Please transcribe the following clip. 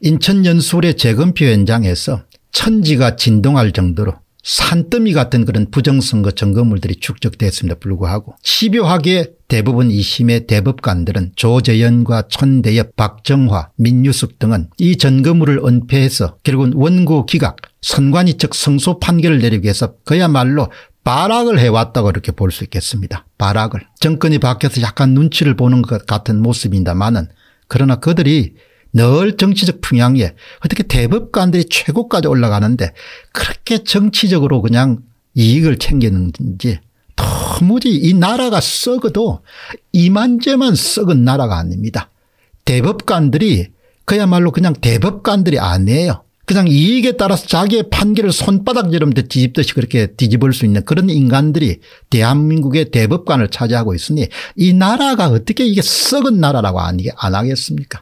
인천 연수의 재건표 현장에서 천지가 진동할 정도로 산더미 같은 그런 부정선거 점거물들이 축적됐음에도 불구하고 집요하게 대부분 이심의 대법관들은 조재현과 천대엽 박정화 민유숙 등은 이 점거물을 은폐해서 결국은 원고 기각 선관위 측 성소 판결을 내리기 위해서 그야말로 발악을 해왔다고 이렇게 볼 수 있겠습니다. 발악을. 정권이 바뀌어서 약간 눈치를 보는 것 같은 모습입니다만은 그러나 그들이 늘 정치적 풍향에 어떻게 대법관들이 최고까지 올라가는데 그렇게 정치적으로 그냥 이익을 챙기는지 도무지 이 나라가 썩어도 이만저만 썩은 나라가 아닙니다. 대법관들이 그야말로 그냥 대법관들이 아니에요. 그냥 이익에 따라서 자기의 판결을 손바닥지름럼 뒤집듯이 그렇게 뒤집을 수 있는 그런 인간들이 대한민국의 대법관을 차지하고 있으니 이 나라가 어떻게 이게 썩은 나라라고 안 하겠습니까